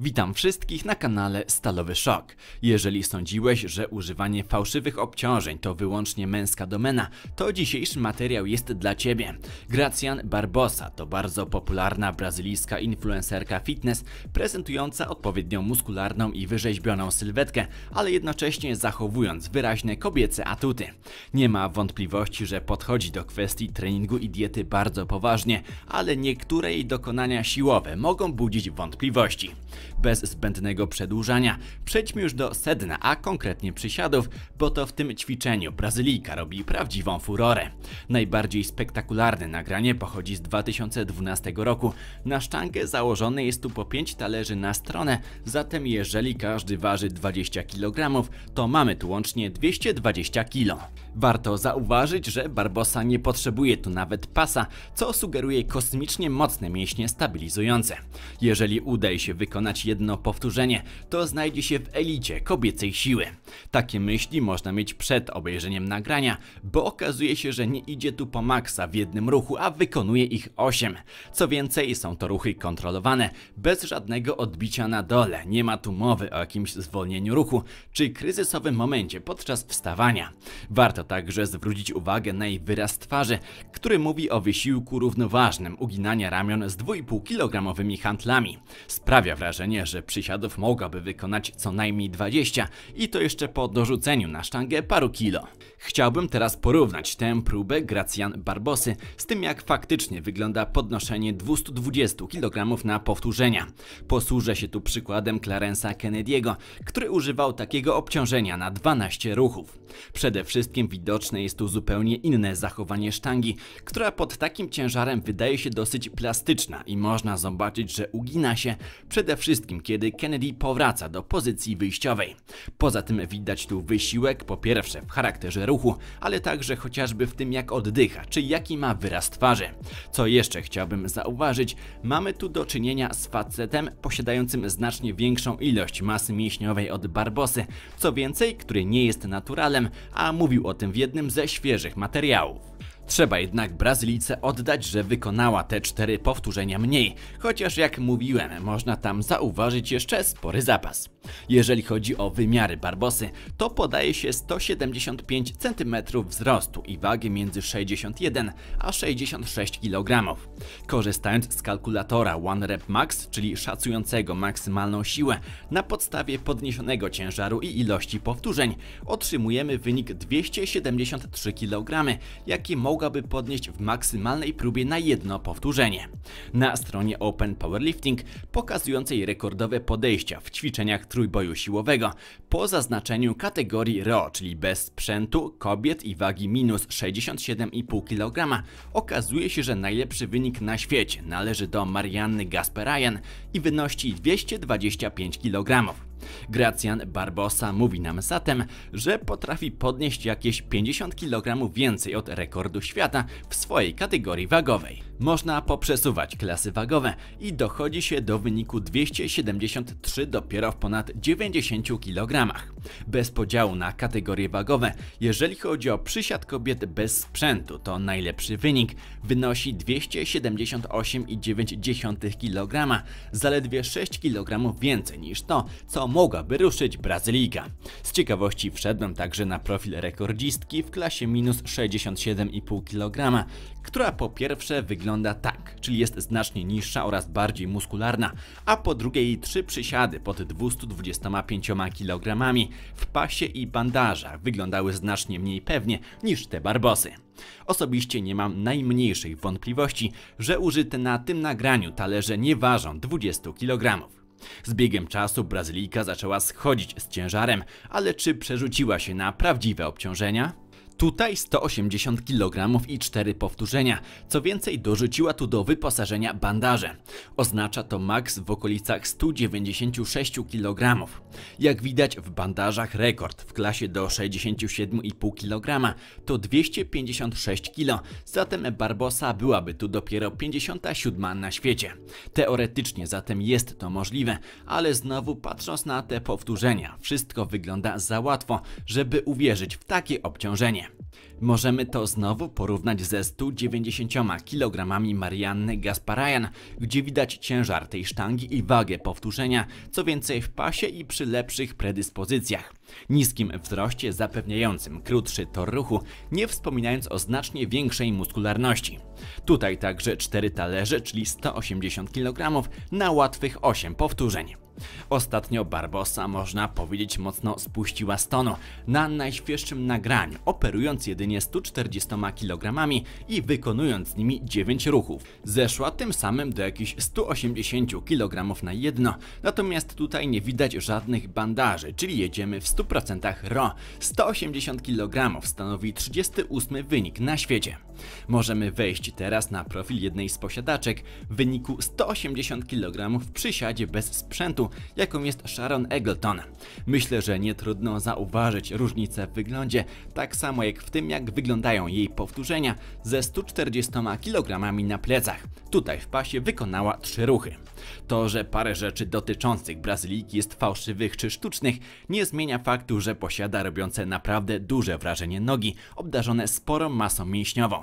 Witam wszystkich na kanale Stalowy Szok. Jeżeli sądziłeś, że używanie fałszywych obciążeń to wyłącznie męska domena, to dzisiejszy materiał jest dla Ciebie. Gracian Barbosa to bardzo popularna brazylijska influencerka fitness, prezentująca odpowiednią muskularną i wyrzeźbioną sylwetkę, ale jednocześnie zachowując wyraźne kobiece atuty. Nie ma wątpliwości, że podchodzi do kwestii treningu i diety bardzo poważnie, ale niektóre jej dokonania siłowe mogą budzić wątpliwości bez zbędnego przedłużania. Przejdźmy już do sedna, a konkretnie przysiadów, bo to w tym ćwiczeniu Brazylijka robi prawdziwą furorę. Najbardziej spektakularne nagranie pochodzi z 2012 roku. Na sztangę założone jest tu po 5 talerzy na stronę, zatem jeżeli każdy waży 20 kg, to mamy tu łącznie 220 kg. Warto zauważyć, że Barbosa nie potrzebuje tu nawet pasa, co sugeruje kosmicznie mocne mięśnie stabilizujące. Jeżeli uda się wykonać jedno powtórzenie, to znajdzie się w elicie kobiecej siły. Takie myśli można mieć przed obejrzeniem nagrania, bo okazuje się, że nie idzie tu po maksa w jednym ruchu, a wykonuje ich 8. Co więcej, są to ruchy kontrolowane, bez żadnego odbicia na dole, nie ma tu mowy o jakimś zwolnieniu ruchu, czy kryzysowym momencie podczas wstawania. Warto także zwrócić uwagę na jej wyraz twarzy, który mówi o wysiłku równoważnym uginania ramion z 2,5 kg handlami. Sprawia wrażenie, wrażenie, że przysiadów mogłaby wykonać co najmniej 20 i to jeszcze po dorzuceniu na sztangę paru kilo. Chciałbym teraz porównać tę próbę Gracjan Barbosy z tym jak faktycznie wygląda podnoszenie 220 kg na powtórzenia. Posłużę się tu przykładem Clarence'a Kennedy'ego, który używał takiego obciążenia na 12 ruchów. Przede wszystkim widoczne jest tu zupełnie inne zachowanie sztangi, która pod takim ciężarem wydaje się dosyć plastyczna i można zobaczyć, że ugina się przede wszystkim wszystkim, kiedy Kennedy powraca do pozycji wyjściowej. Poza tym widać tu wysiłek, po pierwsze w charakterze ruchu, ale także chociażby w tym jak oddycha, czy jaki ma wyraz twarzy. Co jeszcze chciałbym zauważyć, mamy tu do czynienia z facetem posiadającym znacznie większą ilość masy mięśniowej od Barbosy, co więcej, który nie jest naturalem, a mówił o tym w jednym ze świeżych materiałów. Trzeba jednak Brazylijce oddać, że wykonała te cztery powtórzenia mniej, chociaż jak mówiłem, można tam zauważyć jeszcze spory zapas. Jeżeli chodzi o wymiary Barbosy, to podaje się 175 cm wzrostu i wagi między 61 a 66 kg. Korzystając z kalkulatora One Rep Max, czyli szacującego maksymalną siłę na podstawie podniesionego ciężaru i ilości powtórzeń, otrzymujemy wynik 273 kg, jaki mogłaby podnieść w maksymalnej próbie na jedno powtórzenie. Na stronie Open Powerlifting, pokazującej rekordowe podejścia w ćwiczeniach trójboju siłowego, po zaznaczeniu kategorii RO, czyli bez sprzętu, kobiet i wagi minus 67,5 kg. Okazuje się, że najlepszy wynik na świecie należy do Marianny Gasperajan i wynosi 225 kg. Gracjan Barbosa mówi nam zatem, że potrafi podnieść jakieś 50 kg więcej od rekordu świata w swojej kategorii wagowej. Można poprzesuwać klasy wagowe i dochodzi się do wyniku 273 dopiero w ponad 90 kg. Bez podziału na kategorie wagowe, jeżeli chodzi o przysiad kobiet bez sprzętu, to najlepszy wynik wynosi 278,9 kg, zaledwie 6 kg więcej niż to, co mogłaby ruszyć Brazylijka. Z ciekawości wszedłem także na profil rekordzistki w klasie minus 67,5 kg, która po pierwsze wygląda tak, czyli jest znacznie niższa oraz bardziej muskularna, a po drugie jej trzy przysiady pod 225 kg w pasie i bandażach wyglądały znacznie mniej pewnie niż te barbosy. Osobiście nie mam najmniejszej wątpliwości, że użyte na tym nagraniu talerze nie ważą 20 kg. Z biegiem czasu Brazylijka zaczęła schodzić z ciężarem, ale czy przerzuciła się na prawdziwe obciążenia? Tutaj 180 kg i 4 powtórzenia. Co więcej, dorzuciła tu do wyposażenia bandaże. Oznacza to maks w okolicach 196 kg. Jak widać w bandażach rekord w klasie do 67,5 kg to 256 kg, zatem Barbosa byłaby tu dopiero 57 na świecie. Teoretycznie zatem jest to możliwe, ale znowu patrząc na te powtórzenia, wszystko wygląda za łatwo, żeby uwierzyć w takie obciążenie. Możemy to znowu porównać ze 190 kg Marianny Gasparajan, gdzie widać ciężar tej sztangi i wagę powtórzenia, co więcej w pasie i przy lepszych predyspozycjach. Niskim wzroście zapewniającym krótszy tor ruchu, nie wspominając o znacznie większej muskularności. Tutaj także 4 talerze, czyli 180 kg na łatwych 8 powtórzeń. Ostatnio Barbosa można powiedzieć mocno spuściła z tonu na najświeższym nagraniu, operując jedynie 140 kg i wykonując z nimi 9 ruchów. Zeszła tym samym do jakichś 180 kg na jedno, natomiast tutaj nie widać żadnych bandaży, czyli jedziemy w 100% RO. 180 kg stanowi 38 wynik na świecie. Możemy wejść teraz na profil jednej z posiadaczek w wyniku 180 kg w przysiadzie bez sprzętu jaką jest Sharon Eggleton. Myślę, że nie trudno zauważyć różnicę w wyglądzie, tak samo jak w tym, jak wyglądają jej powtórzenia ze 140 kg na plecach. Tutaj w pasie wykonała trzy ruchy. To, że parę rzeczy dotyczących Brazylijki jest fałszywych czy sztucznych, nie zmienia faktu, że posiada robiące naprawdę duże wrażenie nogi, obdarzone sporą masą mięśniową.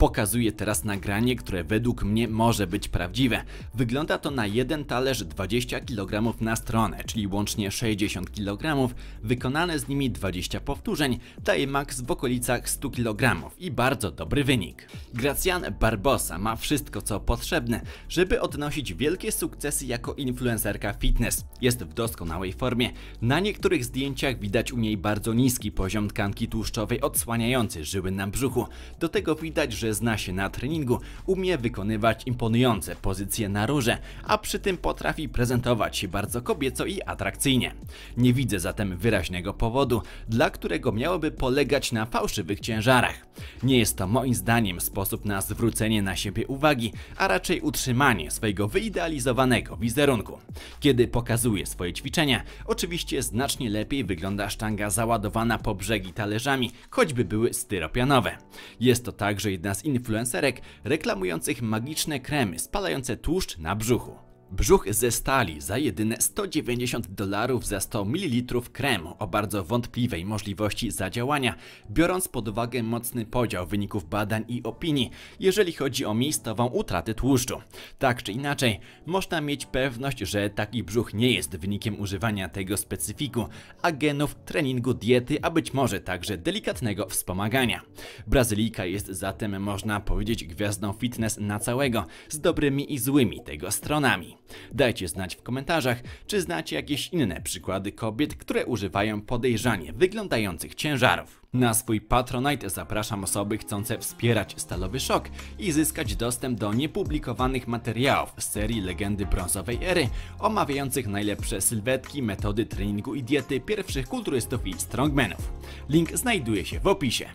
Pokazuję teraz nagranie, które według mnie może być prawdziwe. Wygląda to na jeden talerz 20 kg na stronę, czyli łącznie 60 kg, wykonane z nimi 20 powtórzeń, daje maks w okolicach 100 kg i bardzo dobry wynik. Gracjan Barbosa ma wszystko co potrzebne, żeby odnosić wielkie sukcesy jako influencerka fitness. Jest w doskonałej formie. Na niektórych zdjęciach widać u niej bardzo niski poziom tkanki tłuszczowej odsłaniający żyły na brzuchu. Do tego widać, że zawsze zna się na treningu, umie wykonywać imponujące pozycje na rurze, a przy tym potrafi prezentować się bardzo kobieco i atrakcyjnie. Nie widzę zatem wyraźnego powodu, dla którego miałoby polegać na fałszywych ciężarach. Nie jest to moim zdaniem sposób na zwrócenie na siebie uwagi, a raczej utrzymanie swojego wyidealizowanego wizerunku. Kiedy pokazuje swoje ćwiczenia, oczywiście znacznie lepiej wygląda sztanga załadowana po brzegi talerzami, choćby były styropianowe. Jest to także jedna oraz influencerek reklamujących magiczne kremy spalające tłuszcz na brzuchu. Brzuch ze stali za jedyne 190 dolarów za 100 ml kremu o bardzo wątpliwej możliwości zadziałania, biorąc pod uwagę mocny podział wyników badań i opinii, jeżeli chodzi o miejscową utratę tłuszczu. Tak czy inaczej, można mieć pewność, że taki brzuch nie jest wynikiem używania tego specyfiku, a genów, treningu, diety, a być może także delikatnego wspomagania. Brazylijka jest zatem, można powiedzieć, gwiazdą fitness na całego, z dobrymi i złymi tego stronami. Dajcie znać w komentarzach, czy znacie jakieś inne przykłady kobiet, które używają podejrzanie wyglądających ciężarów. Na swój Patronite zapraszam osoby chcące wspierać Stalowy Szok i zyskać dostęp do niepublikowanych materiałów z serii Legendy Brązowej Ery, omawiających najlepsze sylwetki, metody treningu i diety pierwszych kulturystów i strongmanów. Link znajduje się w opisie.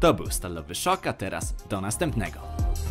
To był Stalowy Szok, a teraz do następnego.